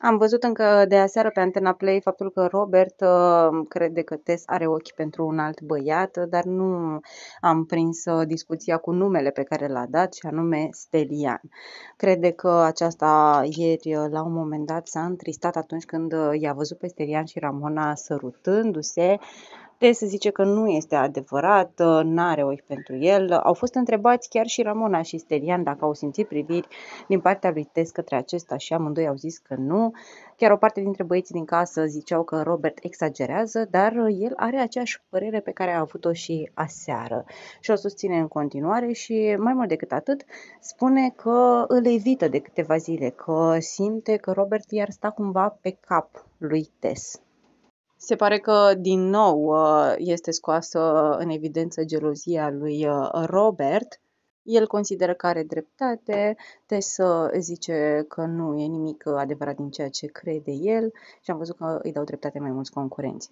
Am văzut încă de aseară pe Antena Play faptul că Robert uh, crede că Tess are ochi pentru un alt băiat, uh, dar nu am prins uh, discuția cu numele pe care l-a dat, și anume Stelian. Crede că aceasta ieri, uh, la un moment dat, s-a întristat atunci când i-a văzut pe Stelian și Ramona sărutându-se se zice că nu este adevărat, uh, n-are ochi pentru el. Au fost întrebați chiar și Ramona și Stelian dacă au simțit priviri din partea lui Tess către acesta și amândoi au zis că nu. Chiar o parte dintre băieții din casă ziceau că Robert exagerează, dar el are aceeași părere pe care a avut-o și aseară și o susține în continuare și mai mult decât atât spune că îl evită de câteva zile, că simte că Robert i-ar sta cumva pe cap lui Tess. Se pare că, din nou, uh, este scoasă în evidență gelozia lui uh, Robert. El consideră că are dreptate, să zice că nu e nimic adevărat din ceea ce crede el și am văzut că îi dau dreptate mai mulți concurenți.